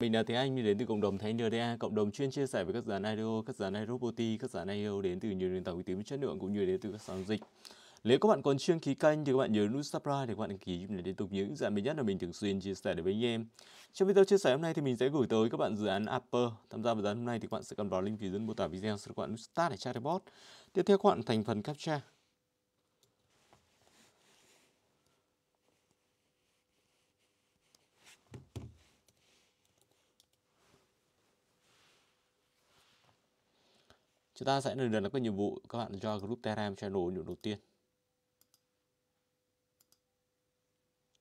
Mình là Tiếng Anh, mình đến từ cộng đồng ThaiNRDA, cộng đồng chuyên chia sẻ với các dự án IDO, các dự án các dự án đến từ nhiều nền tảng uy tín chất lượng cũng như đến từ các sàn dịch. Nếu các bạn còn chưa ký kênh thì các bạn nhớ nút subscribe để các bạn đăng ký để liên tục những dự án mới nhất mà mình thường xuyên chia sẻ đến với anh em. Trong video chia sẻ hôm nay thì mình sẽ gửi tới các bạn dự án upper Tham gia vào dự án hôm nay thì các bạn sẽ cần vào link phía dưới mô tả video sau đó các bạn nút start để chat bot. Tiếp theo các bạn thành phần captcha. Chúng ta sẽ lần lượt làm các nhiệm vụ các bạn cho group Telegram channel nhiệm đầu tiên.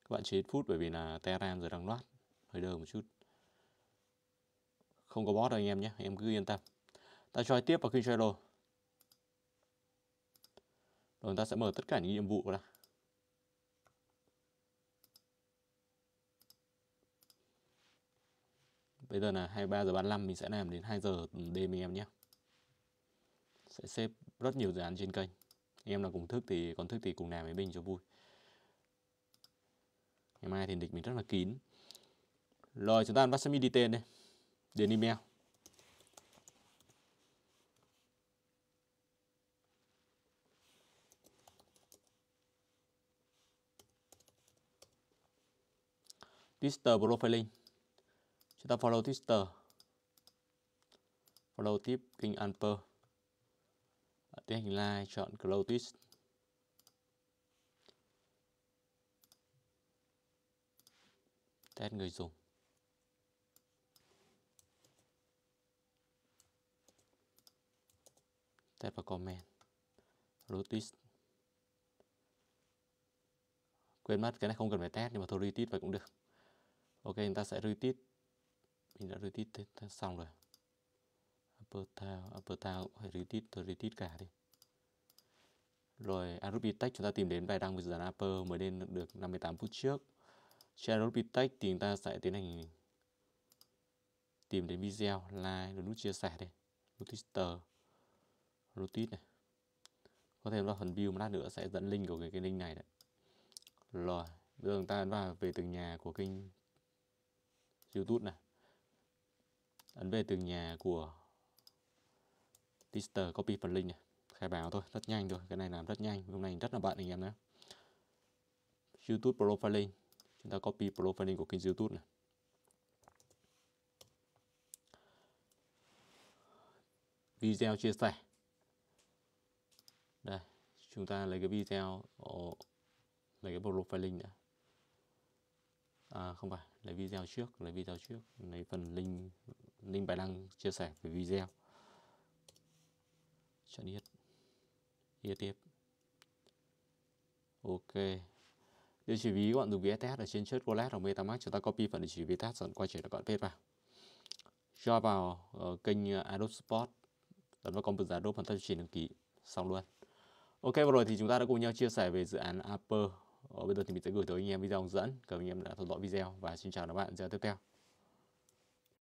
Các bạn chế phút bởi vì là Telegram rồi đang loát, hơi đơ một chút. Không có bot đâu anh em nhé, em cứ yên tâm. Ta cho tiếp vào King Shadow. Rồi ta sẽ mở tất cả những nhiệm vụ ra. Bây giờ là 23 giờ 35 mình sẽ làm đến 2 giờ đêm anh em nhé sẽ xếp rất nhiều dự án trên kênh em nào cùng thức thì còn thức thì cùng làm với mình cho vui ngày mai thì địch mình rất là kín rồi chúng ta bắt đi tên đây đến email Twitter profiling chúng ta follow Twitter follow tip kinh Alper tiến hành like chọn Glow Twist test người dùng test vào comment retweet quên mất cái này không cần phải test nhưng mà thôi retweet vậy cũng được ok chúng ta sẽ retweet mình đã retweet xong rồi upper tile upper tile cũng phải retweet cả đi rồi Adobe Tech chúng ta tìm đến bài đăng với dự án upper mới lên được 58 phút trước trên Adobe Tech thì chúng ta sẽ tiến hành tìm đến video like nút chia sẻ đây nút twitter nút tweet này có thể vào phần view một lát nữa sẽ dẫn link của cái, cái link này đấy rồi bây giờ chúng ta vào về từng nhà của kênh youtube này ấn về từng nhà của lister copy phần link này khai báo thôi rất nhanh thôi cái này làm rất nhanh hôm nay rất là bận anh em nhé YouTube profiling chúng ta copy profiling của kênh YouTube này video chia sẻ đây chúng ta lấy cái video lấy cái profiling này. à, không phải lấy video trước lấy video trước lấy phần link link bài đăng chia sẻ về video chọn yết yết tiếp ok địa chỉ ví các bạn dùng ví test ở trên chất wallet hoặc metamask chúng ta copy phần địa chỉ ví test rồi quay trở lại các bạn paste vào cho vào uh, kênh uh, Adobe Support ấn vào công việc giá Adobe phần tất chỉ đăng ký xong luôn ok vừa rồi thì chúng ta đã cùng nhau chia sẻ về dự án Apple ở ờ, bây giờ thì mình sẽ gửi tới anh em video hướng dẫn cảm ơn anh em đã theo dõi video và xin chào các bạn video tiếp theo